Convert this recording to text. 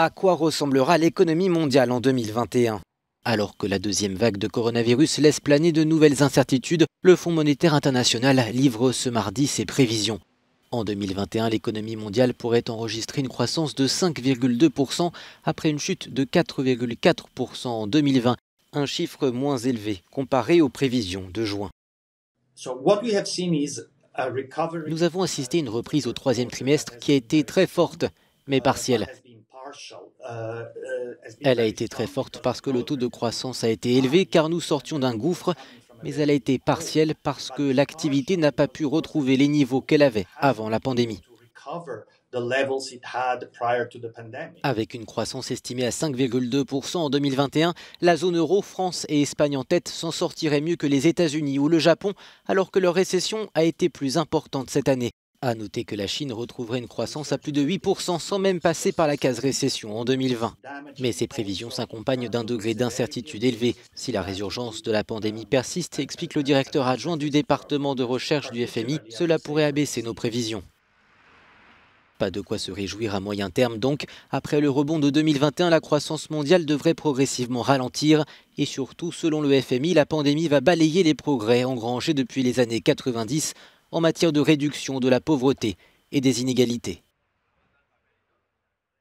à quoi ressemblera l'économie mondiale en 2021. Alors que la deuxième vague de coronavirus laisse planer de nouvelles incertitudes, le Fonds monétaire international livre ce mardi ses prévisions. En 2021, l'économie mondiale pourrait enregistrer une croissance de 5,2% après une chute de 4,4% en 2020, un chiffre moins élevé comparé aux prévisions de juin. Nous avons assisté à une reprise au troisième trimestre qui a été très forte, mais partielle. Elle a été très forte parce que le taux de croissance a été élevé, car nous sortions d'un gouffre, mais elle a été partielle parce que l'activité n'a pas pu retrouver les niveaux qu'elle avait avant la pandémie. Avec une croissance estimée à 5,2% en 2021, la zone euro, France et Espagne en tête s'en sortiraient mieux que les États-Unis ou le Japon, alors que leur récession a été plus importante cette année. A noter que la Chine retrouverait une croissance à plus de 8% sans même passer par la case récession en 2020. Mais ces prévisions s'accompagnent d'un degré d'incertitude élevé. Si la résurgence de la pandémie persiste, explique le directeur adjoint du département de recherche du FMI, cela pourrait abaisser nos prévisions. Pas de quoi se réjouir à moyen terme donc. Après le rebond de 2021, la croissance mondiale devrait progressivement ralentir. Et surtout, selon le FMI, la pandémie va balayer les progrès engrangés depuis les années 90 en matière de réduction de la pauvreté et des inégalités.